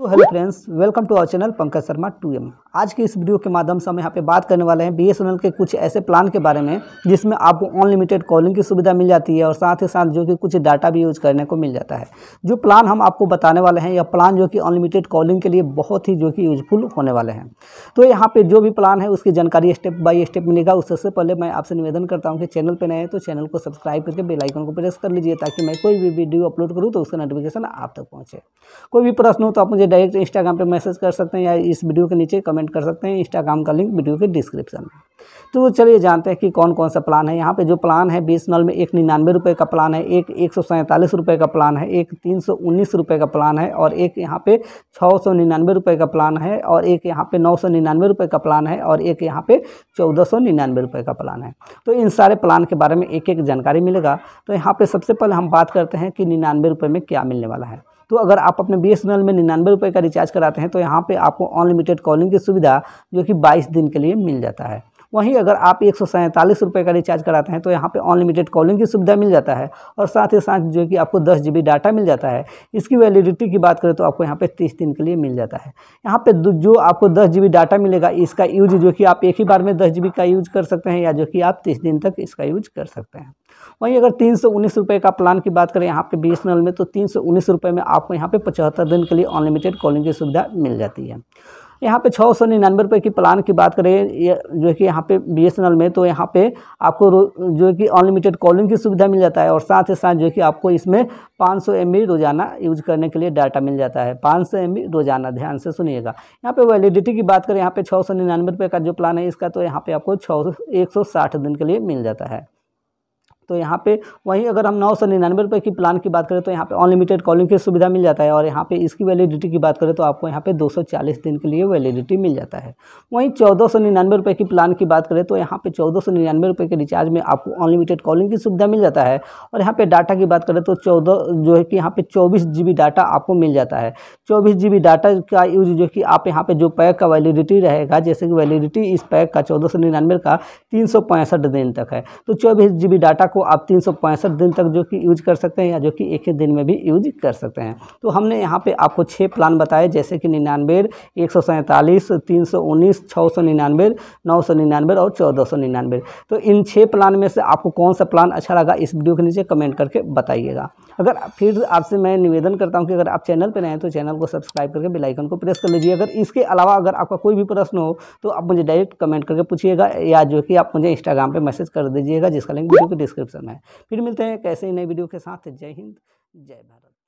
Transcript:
तो hello friends welcome to our channel Pankaj Sharma टू एम आज के इस वीडियो के माध्यम से हम यहाँ पे बात करने वाले हैं बीएसएनएल के कुछ ऐसे प्लान के बारे में जिसमें आपको अनलिमिटेड कॉलिंग की सुविधा मिल जाती है और साथ ही साथ जो कि कुछ डाटा भी यूज करने को मिल जाता है जो प्लान हम आपको बताने वाले हैं यह प्लान जो कि अनलिमिटेड कॉलिंग के लिए बहुत ही जो कि यूजफुल होने वाले हैं तो यहाँ पर जो भी प्लान है उसकी जानकारी स्टेप बाई स्टेप मिलेगा उससे पहले मैं आपसे निवेदन करता हूँ कि चैनल पर नए तो चैनल को सब्सक्राइब करके बेलाइकन को प्रेस कर लीजिए ताकि मैं कोई भी वीडियो अपलोड करूँ तो उसका नोटिफिकेशन आप तक पहुँचे कोई भी प्रश्न हो तो आप मुझे डायरेक्ट इंस्टाग्राम पे मैसेज कर सकते हैं या इस वीडियो के नीचे कमेंट कर सकते हैं इंस्टाग्राम का लिंक वीडियो के डिस्क्रिप्शन में तो चलिए जानते हैं कि कौन कौन सा प्लान है यहाँ पे जो प्लान है बी में एक निन्यानवे रुपये का प्लान है एक एक सौ सैंतालीस रुपये का प्लान है एक तीन सौ उन्नीस रुपये का प्लान है और एक यहाँ पे छः सौ निन्यानवे रुपये का प्लान है और एक यहाँ पे नौ सौ निन्यानवे रुपये का प्लान है और एक यहाँ पे चौदह सौ निन्यानवे रुपये का प्लान है तो इन सारे प्लान के बारे में एक एक जानकारी मिलेगा तो यहाँ पर सबसे पहले हम बात करते हैं कि निन्यानवे रुपये में क्या मिलने वाला है तो अगर आप अपने बी में निन्यानवे रुपये का रिचार्ज कराते हैं तो यहाँ पर आपको अनलिमिटेड कॉलिंग की सुविधा जो कि बाईस दिन के लिए मिल जाता है वहीं अगर आप एक सौ का रिचार्ज कराते हैं तो यहाँ पर अनलिमिटेड कॉलिंग की सुविधा मिल जाता है और साथ ही साथ जो कि आपको दस जी डाटा मिल जाता है इसकी वैलिडिटी की बात करें तो आपको यहाँ पर तीस दिन के लिए मिल जाता है यहाँ पर जो आपको दस डाटा मिलेगा इसका यूज जो कि आप एक ही बार में दस का यूज कर सकते हैं या जो कि आप तीस दिन तक इसका यूज कर सकते हैं वहीं अगर तीन सौ उन्नीस रुपये का प्लान की बात करें यहाँ पे बी में तो तीन सौ उन्नीस रुपये में आपको यहाँ पे पचहत्तर दिन के लिए अनलिमिटेड कॉलिंग की सुविधा मिल जाती है यहाँ पे छः सौ निन्यानवे रुपये की प्लान की बात करें जो कि यहाँ पे बीएसएनएल में तो यहाँ पे आपको जो कि अनलिमिटेड कॉलिंग की सुविधा मिल जाता है और साथ ही साथ जो कि आपको इसमें पाँच सौ रोज़ाना यूज करने के लिए डाटा मिल जाता है पाँच सौ रोज़ाना ध्यान से सुनिएगा यहाँ पर वैलिडिटी की बात करें यहाँ पर छः सौ निन्यानवे रुपये का जो प्लान है इसका तो यहाँ पर आपको छः एक सौ साठ दिन के लिए मिल जाता है तो यहाँ पे वहीं अगर हम नौ सौ निन्यानवे रुपये की प्लान की बात करें तो यहाँ पे अनलिमिटेड कॉलिंग की सुविधा मिल जाता है और यहाँ पे इसकी वैलिडिटी की बात करें तो आपको यहाँ पे 240 दिन के लिए वैलिडिटी मिल जाता है वहीं चौदह सौ निन्यानवे रुपये की प्लान की बात करें तो यहाँ पे चौदह सौ निन्यानवे रुपये के रिचार्ज में आपको अनलिमिटेड कॉलिंग की सुविधा मिल जाता है और यहाँ पर डाटा की बात करें तो चौदह जो है कि यहाँ पर चौबीस डाटा आपको मिल जाता है चौबीस डाटा का यूज जो कि आप यहाँ पर जो पैक का वैलिडिटी रहेगा जैसे कि वैलिडिटी इस पैक का चौदह का तीन दिन तक है तो चौबीस डाटा को को आप तीन दिन तक जो कि यूज कर सकते हैं या जो कि एक ही दिन में भी यूज कर सकते हैं तो हमने यहाँ पे आपको छः प्लान बताए जैसे कि निन्यानवे एक सौ सैंतालीस तीन सौ उन्नीस छः सौ निन्यानवे नौ सौ और चौदह सौ तो इन छः प्लान में से आपको कौन सा प्लान अच्छा लगा इस वीडियो के नीचे कमेंट करके बताइएगा अगर फिर आपसे मैं निवेदन करता हूँ कि अगर आप चैनल पर नए हैं तो चैनल को सब्सक्राइब करके बिलाइकन को प्रेस कर लीजिए अगर इसके अलावा अगर आपका कोई भी प्रश्न हो तो आप मुझे डायरेक्ट कमेंट करके पूछिएगा या जो कि आप मुझे इंस्टाग्राम पर मैसेज कर दीजिएगा जिसका लिंक वीडियो के डिस्क्रिप्शन पर्सन है फिर मिलते हैं कैसे ही नए वीडियो के साथ जय हिंद जय भारत